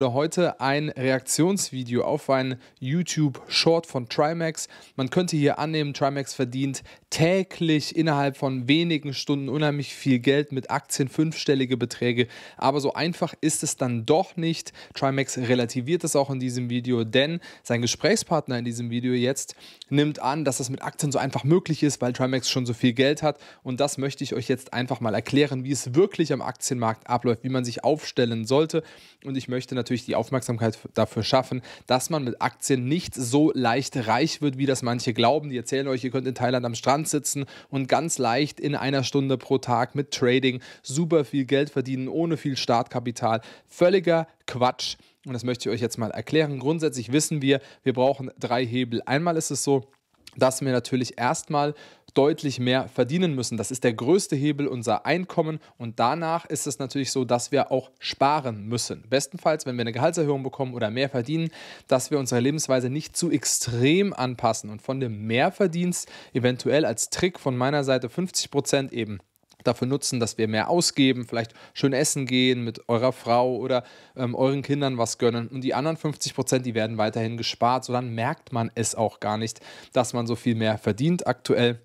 heute ein Reaktionsvideo auf ein YouTube-Short von Trimax. Man könnte hier annehmen, Trimax verdient täglich innerhalb von wenigen Stunden unheimlich viel Geld mit Aktien, fünfstellige Beträge. Aber so einfach ist es dann doch nicht. Trimax relativiert es auch in diesem Video, denn sein Gesprächspartner in diesem Video jetzt nimmt an, dass das mit Aktien so einfach möglich ist, weil Trimax schon so viel Geld hat. Und das möchte ich euch jetzt einfach mal erklären, wie es wirklich am Aktienmarkt abläuft, wie man sich aufstellen sollte. Und ich möchte natürlich natürlich die Aufmerksamkeit dafür schaffen, dass man mit Aktien nicht so leicht reich wird, wie das manche glauben. Die erzählen euch, ihr könnt in Thailand am Strand sitzen und ganz leicht in einer Stunde pro Tag mit Trading super viel Geld verdienen, ohne viel Startkapital. Völliger Quatsch. Und das möchte ich euch jetzt mal erklären. Grundsätzlich wissen wir, wir brauchen drei Hebel. Einmal ist es so, dass wir natürlich erstmal deutlich mehr verdienen müssen. Das ist der größte Hebel unser Einkommen und danach ist es natürlich so, dass wir auch sparen müssen. Bestenfalls, wenn wir eine Gehaltserhöhung bekommen oder mehr verdienen, dass wir unsere Lebensweise nicht zu extrem anpassen und von dem Mehrverdienst eventuell als Trick von meiner Seite 50 Prozent eben dafür nutzen, dass wir mehr ausgeben, vielleicht schön essen gehen, mit eurer Frau oder ähm, euren Kindern was gönnen. Und die anderen 50 Prozent, die werden weiterhin gespart. So dann merkt man es auch gar nicht, dass man so viel mehr verdient aktuell.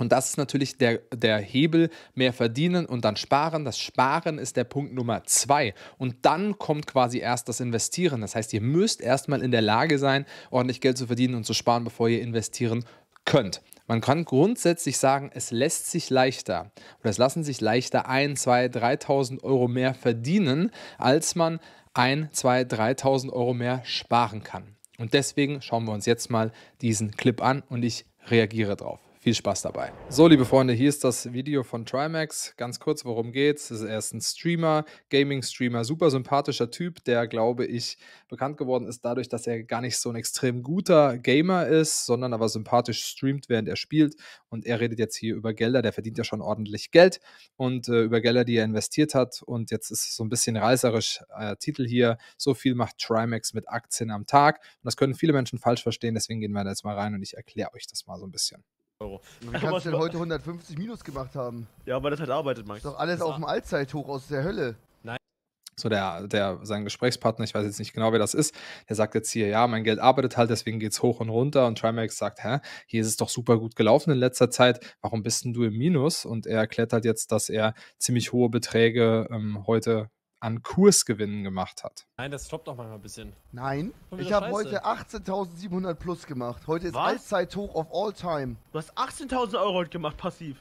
Und das ist natürlich der, der Hebel, mehr verdienen und dann sparen. Das Sparen ist der Punkt Nummer zwei. Und dann kommt quasi erst das Investieren. Das heißt, ihr müsst erstmal in der Lage sein, ordentlich Geld zu verdienen und zu sparen, bevor ihr investieren könnt. Man kann grundsätzlich sagen, es lässt sich leichter oder es lassen sich leichter 1, 2, 3.000 Euro mehr verdienen, als man 1, 2, 3.000 Euro mehr sparen kann. Und deswegen schauen wir uns jetzt mal diesen Clip an und ich reagiere drauf. Viel Spaß dabei. So, liebe Freunde, hier ist das Video von Trimax. Ganz kurz, worum geht's? Er ist ein Streamer, Gaming-Streamer, super sympathischer Typ, der, glaube ich, bekannt geworden ist dadurch, dass er gar nicht so ein extrem guter Gamer ist, sondern aber sympathisch streamt, während er spielt. Und er redet jetzt hier über Gelder, der verdient ja schon ordentlich Geld und äh, über Gelder, die er investiert hat. Und jetzt ist es so ein bisschen reißerisch äh, Titel hier. So viel macht Trimax mit Aktien am Tag. Und das können viele Menschen falsch verstehen, deswegen gehen wir da jetzt mal rein und ich erkläre euch das mal so ein bisschen. Euro. Wie kannst du denn heute 150 Minus gemacht haben? Ja, weil das halt arbeitet, Max. Ist doch alles das auf dem Allzeithoch aus der Hölle. Nein. So, der, der, sein Gesprächspartner, ich weiß jetzt nicht genau, wer das ist, der sagt jetzt hier, ja, mein Geld arbeitet halt, deswegen geht's hoch und runter. Und Trimax sagt, hä, hier ist es doch super gut gelaufen in letzter Zeit, warum bist denn du im Minus? Und er erklärt halt jetzt, dass er ziemlich hohe Beträge ähm, heute an Kursgewinnen gemacht hat. Nein, das stoppt auch mal ein bisschen. Nein, ich habe heute 18.700 plus gemacht. Heute ist Allzeithoch auf Alltime. Du hast 18.000 Euro heute gemacht, passiv.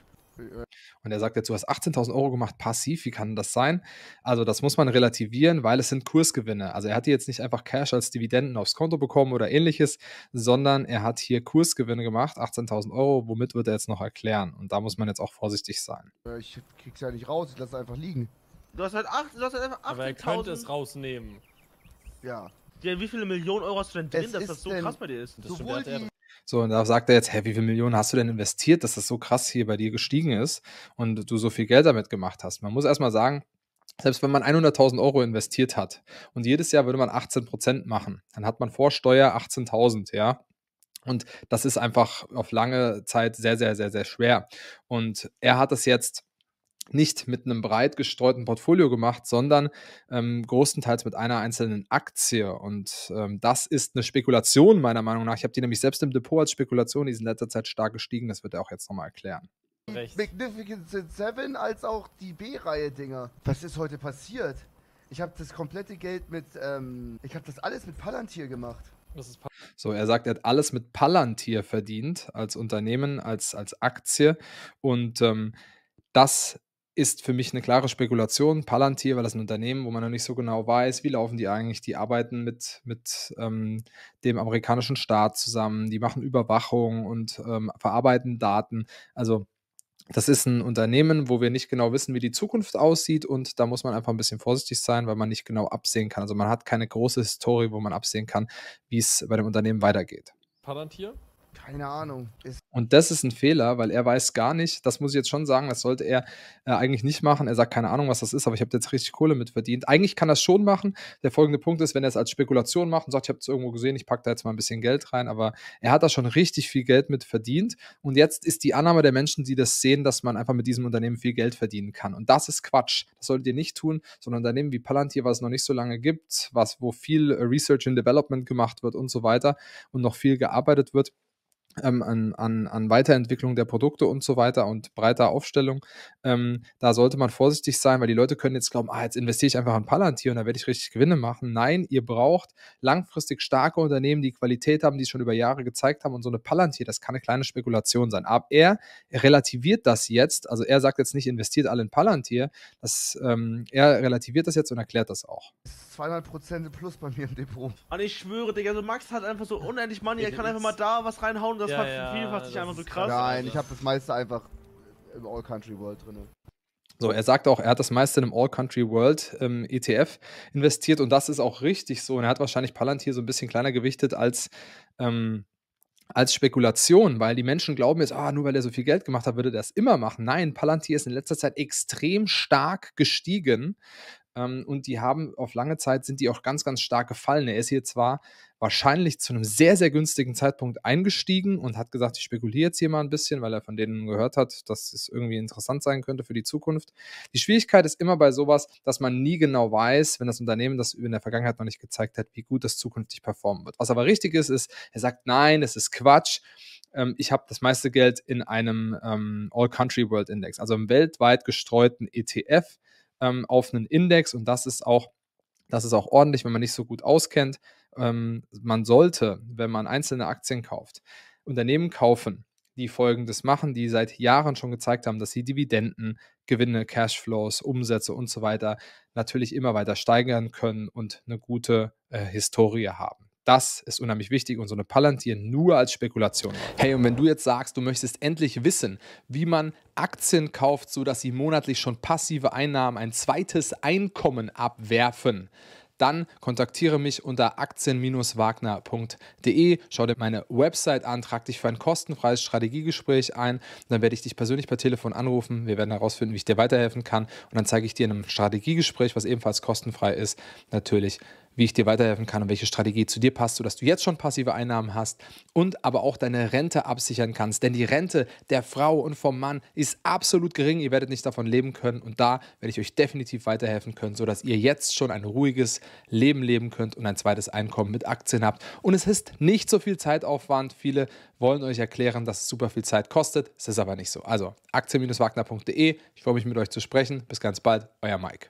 Und er sagt jetzt, du hast 18.000 Euro gemacht, passiv, wie kann das sein? Also das muss man relativieren, weil es sind Kursgewinne. Also er hat hier jetzt nicht einfach Cash als Dividenden aufs Konto bekommen oder ähnliches, sondern er hat hier Kursgewinne gemacht, 18.000 Euro, womit wird er jetzt noch erklären? Und da muss man jetzt auch vorsichtig sein. Äh, ich krieg's ja nicht raus, ich lasse einfach liegen. Du hast halt, acht, du hast halt einfach 80.000. Aber er könnte es rausnehmen. Ja. ja. Wie viele Millionen Euro hast du denn drin, es dass das so krass bei dir ist? sowohl die so, und da sagt er jetzt, hä, wie viele Millionen hast du denn investiert, dass das so krass hier bei dir gestiegen ist und du so viel Geld damit gemacht hast? Man muss erstmal sagen, selbst wenn man 100.000 Euro investiert hat und jedes Jahr würde man 18% machen, dann hat man vor Steuer 18.000, ja. Und das ist einfach auf lange Zeit sehr, sehr, sehr, sehr schwer. Und er hat es jetzt nicht mit einem breit gestreuten Portfolio gemacht, sondern ähm, großenteils mit einer einzelnen Aktie. Und ähm, das ist eine Spekulation meiner Meinung nach. Ich habe die nämlich selbst im Depot als Spekulation, die ist in letzter Zeit stark gestiegen. Das wird er auch jetzt nochmal erklären. Recht. Magnificent Seven als auch die B-Reihe-Dinger. Was ist heute passiert? Ich habe das komplette Geld mit, ähm, ich habe das alles mit Palantir gemacht. So, er sagt, er hat alles mit Palantir verdient als Unternehmen, als, als Aktie. Und ähm, das ist für mich eine klare Spekulation. Palantir, weil das ein Unternehmen, wo man noch nicht so genau weiß, wie laufen die eigentlich. Die arbeiten mit, mit ähm, dem amerikanischen Staat zusammen, die machen Überwachung und ähm, verarbeiten Daten. Also das ist ein Unternehmen, wo wir nicht genau wissen, wie die Zukunft aussieht und da muss man einfach ein bisschen vorsichtig sein, weil man nicht genau absehen kann. Also man hat keine große Historie, wo man absehen kann, wie es bei dem Unternehmen weitergeht. Palantir? Keine Ahnung. Es und das ist ein Fehler, weil er weiß gar nicht, das muss ich jetzt schon sagen, das sollte er äh, eigentlich nicht machen. Er sagt, keine Ahnung, was das ist, aber ich habe jetzt richtig Kohle mit verdient. Eigentlich kann er es schon machen. Der folgende Punkt ist, wenn er es als Spekulation macht und sagt, ich habe es irgendwo gesehen, ich packe da jetzt mal ein bisschen Geld rein, aber er hat da schon richtig viel Geld mit verdient. Und jetzt ist die Annahme der Menschen, die das sehen, dass man einfach mit diesem Unternehmen viel Geld verdienen kann. Und das ist Quatsch. Das solltet ihr nicht tun, sondern Unternehmen wie Palantir, was es noch nicht so lange gibt, was, wo viel Research and Development gemacht wird und so weiter und noch viel gearbeitet wird ähm, an, an, an Weiterentwicklung der Produkte und so weiter und breiter Aufstellung. Ähm, da sollte man vorsichtig sein, weil die Leute können jetzt glauben, ah, jetzt investiere ich einfach in Palantir und da werde ich richtig Gewinne machen. Nein, ihr braucht langfristig starke Unternehmen, die Qualität haben, die es schon über Jahre gezeigt haben und so eine Palantir, das kann eine kleine Spekulation sein. Aber er relativiert das jetzt, also er sagt jetzt nicht, investiert alle in Palantir, das, ähm, er relativiert das jetzt und erklärt das auch. 200 Prozent plus bei mir im Depot. Und ich schwöre, Digga, also Max hat einfach so unendlich Money, er kann einfach mal da was reinhauen, und das ja, vervielfacht ja, sich einfach so krass. Nein, ich habe das meiste einfach im All Country World drin. So, er sagt auch, er hat das meiste in einem All-Country World ähm, ETF investiert und das ist auch richtig so. Und er hat wahrscheinlich Palantir so ein bisschen kleiner gewichtet als, ähm, als Spekulation, weil die Menschen glauben jetzt, ah, nur weil er so viel Geld gemacht hat, würde er das immer machen. Nein, Palantir ist in letzter Zeit extrem stark gestiegen. Ähm, und die haben auf lange Zeit sind die auch ganz, ganz stark gefallen. Er ist hier zwar wahrscheinlich zu einem sehr, sehr günstigen Zeitpunkt eingestiegen und hat gesagt, ich spekuliere jetzt hier mal ein bisschen, weil er von denen gehört hat, dass es irgendwie interessant sein könnte für die Zukunft. Die Schwierigkeit ist immer bei sowas, dass man nie genau weiß, wenn das Unternehmen das in der Vergangenheit noch nicht gezeigt hat, wie gut das zukünftig performen wird. Was aber richtig ist, ist, er sagt, nein, es ist Quatsch ähm, ich habe das meiste Geld in einem ähm, All-Country World Index, also im weltweit gestreuten ETF, ähm, auf einen Index und das ist auch, das ist auch ordentlich, wenn man nicht so gut auskennt. Ähm, man sollte, wenn man einzelne Aktien kauft, Unternehmen kaufen, die Folgendes machen, die seit Jahren schon gezeigt haben, dass sie Dividenden, Gewinne, Cashflows, Umsätze und so weiter natürlich immer weiter steigern können und eine gute äh, Historie haben. Das ist unheimlich wichtig und so eine Palantir nur als Spekulation. Hey, und wenn du jetzt sagst, du möchtest endlich wissen, wie man Aktien kauft, sodass sie monatlich schon passive Einnahmen ein zweites Einkommen abwerfen, dann kontaktiere mich unter aktien-wagner.de. Schau dir meine Website an, trag dich für ein kostenfreies Strategiegespräch ein. Dann werde ich dich persönlich per Telefon anrufen. Wir werden herausfinden, wie ich dir weiterhelfen kann. Und dann zeige ich dir in einem Strategiegespräch, was ebenfalls kostenfrei ist, natürlich, wie ich dir weiterhelfen kann und welche Strategie zu dir passt, sodass du jetzt schon passive Einnahmen hast und aber auch deine Rente absichern kannst. Denn die Rente der Frau und vom Mann ist absolut gering. Ihr werdet nicht davon leben können und da werde ich euch definitiv weiterhelfen können, sodass ihr jetzt schon ein ruhiges Leben leben könnt und ein zweites Einkommen mit Aktien habt. Und es ist nicht so viel Zeitaufwand. Viele wollen euch erklären, dass es super viel Zeit kostet. Es ist aber nicht so. Also aktien-wagner.de. Ich freue mich mit euch zu sprechen. Bis ganz bald, euer Mike.